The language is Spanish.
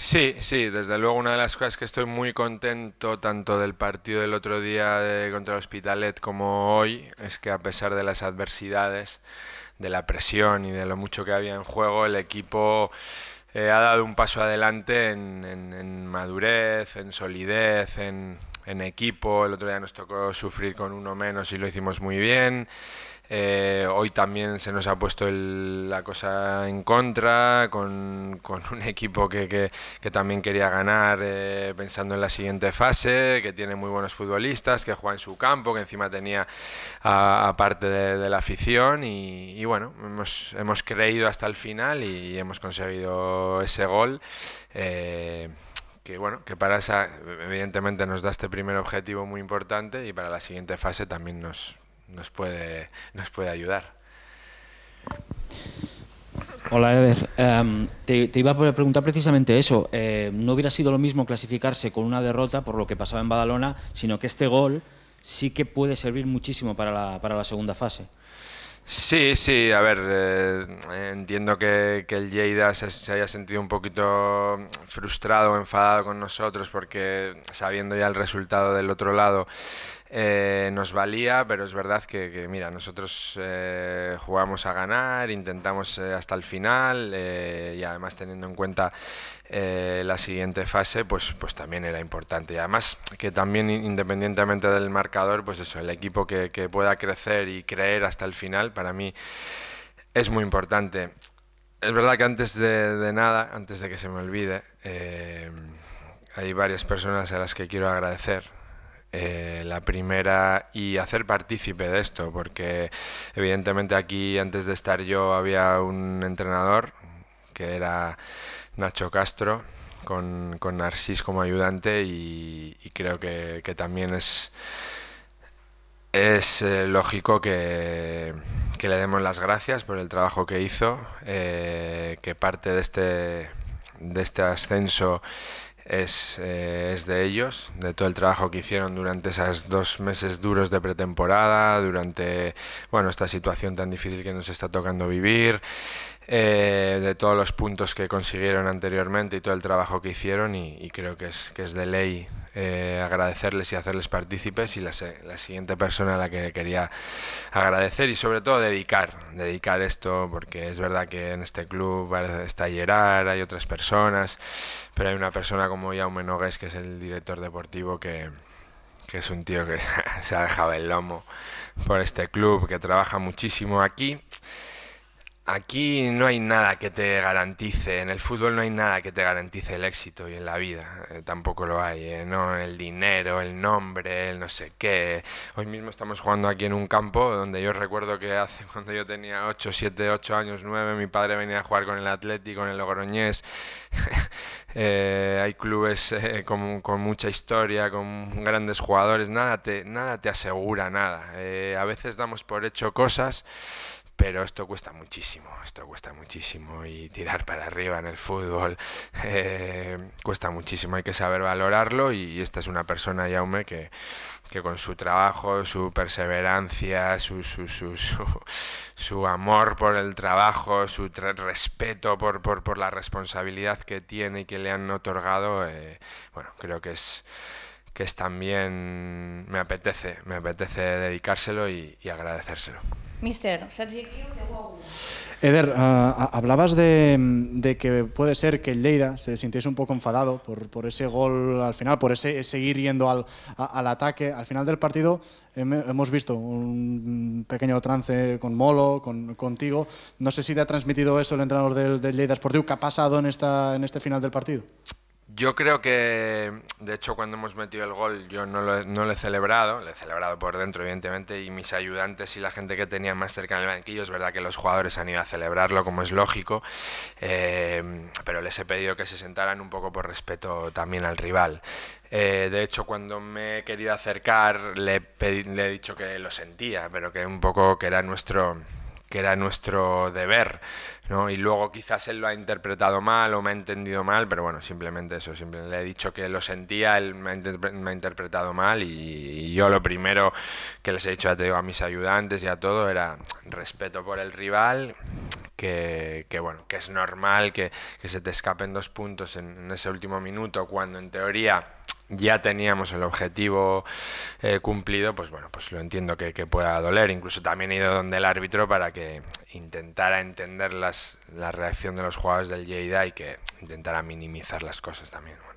Sí, sí, desde luego una de las cosas que estoy muy contento tanto del partido del otro día contra el Hospitalet como hoy es que a pesar de las adversidades, de la presión y de lo mucho que había en juego, el equipo eh, ha dado un paso adelante en madurez, en solidez, en, en equipo, el otro día nos tocó sufrir con uno menos y lo hicimos muy bien. Eh, hoy también se nos ha puesto la cosa en contra, con, un equipo que, también quería ganar eh, pensando en la siguiente fase, que tiene muy buenos futbolistas, que juega en su campo, que encima tenía a, parte de, la afición y, bueno, hemos, creído hasta el final y hemos conseguido ese gol. Eh, que bueno, que para esa evidentemente nos da este primer objetivo muy importante y para la siguiente fase también nos, nos puede, nos puede ayudar. Hola, Ever. Em, te, iba a preguntar precisamente eso. Em, no hubiera sido lo mismo clasificarse con una derrota por lo que pasaba en Badalona, sino que este gol sí que puede servir muchísimo para la, para la segunda fase. Sí, sí, a ver, eh, entiendo que, que, el Lleida se, haya sentido un poquito frustrado, o enfadado con nosotros, porque sabiendo ya el resultado del otro lado, eh, nos valía, pero es verdad que, mira, nosotros eh, jugamos a ganar, intentamos eh, hasta el final y además teniendo en cuenta la siguiente fase, pues, pues también era importante. Y además que también independientemente del marcador, pues eso, el equipo que, pueda crecer y creer hasta el final, para mí es muy importante. Es verdad que antes de nada, antes de que se me olvide, hay varias personas a las que quiero agradecer eh, la primera y hacer partícipe de esto, porque evidentemente aquí antes de estar yo había un entrenador que era Nacho Castro, con, con Narcis como ayudante y, creo que, también es, es eh, lógico que, le demos las gracias por el trabajo que hizo, eh, que parte de este, de este ascenso es, eh, es, de ellos, de todo el trabajo que hicieron durante esos dos meses duros de pretemporada, durante bueno esta situación tan difícil que nos está tocando vivir. Eh, de todos los puntos que consiguieron anteriormente y todo el trabajo que hicieron y, creo que es, de ley eh, agradecerles y hacerles partícipes y la, siguiente persona a la que quería agradecer y sobre todo dedicar, dedicar esto porque es verdad que en este club está Gerard, hay otras personas, pero hay una persona como Jaume Nogués que es el director deportivo que, que es un tío que se ha dejado el lomo por este club, que trabaja muchísimo aquí Aquí no hay nada que te garantice, en el fútbol no hay nada que te garantice el éxito y en la vida eh, tampoco lo hay, eh, ¿no? El dinero, el nombre, el no sé qué. Hoy mismo estamos jugando aquí en un campo donde yo recuerdo que hace cuando yo tenía 8, 7, 8 años, 9, mi padre venía a jugar con el Atlético, con el Logroñés. Eh, hay clubes con, con, mucha historia, con grandes jugadores, nada te, nada te asegura nada. a veces damos por hecho cosas pero esto cuesta muchísimo, esto cuesta muchísimo y tirar para arriba en el fútbol eh, cuesta muchísimo, hay que saber valorarlo y, esta es una persona, yaume que, con su trabajo, su perseverancia, su, su, su, amor por el trabajo, su respeto por, por, la responsabilidad que tiene y que le han otorgado, eh, bueno, creo que es que es también me apetece, me apetece dedicárselo y, agradecérselo. Mister, Eder, ah, ah, hablabas de, de, que puede ser que el Lleida se sintiese un poco enfadado por, por ese gol al final, por ese seguir yendo al, al ataque. Al final del partido hemos visto un pequeño trance con Molo, con, contigo. No sé si te ha transmitido eso el entrenador del, del Lleida Sportiu. ¿Qué ha pasado en, esta, en este final del partido? Yo creo que, de hecho, cuando hemos metido el gol, yo no lo, he, celebrado, lo he celebrado por dentro, evidentemente, y mis ayudantes y la gente que tenía más cerca en el banquillo, es verdad que los jugadores han ido a celebrarlo, como es lógico, eh, pero les he pedido que se sentaran un poco por respeto también al rival. Eh, de hecho, cuando me he querido acercar, le, le he dicho que lo sentía, pero que un poco que era nuestro que era nuestro deber y luego quizás él lo ha interpretado mal o me ha entendido mal, pero bueno, simplemente eso, simplemente le he dicho que lo sentía, él me ha, interpretado mal y, yo lo primero que les he dicho, te a mis ayudantes y a todo era respeto por el rival, que, que bueno, que es normal que, que, se te escapen dos puntos en ese último minuto cuando en teoría ya teníamos el objetivo eh, cumplido, pues bueno, pues lo entiendo que, pueda doler. Incluso también he ido donde el árbitro para que intentara entender las, la reacción de los jugadores del Yeida y que intentara minimizar las cosas también.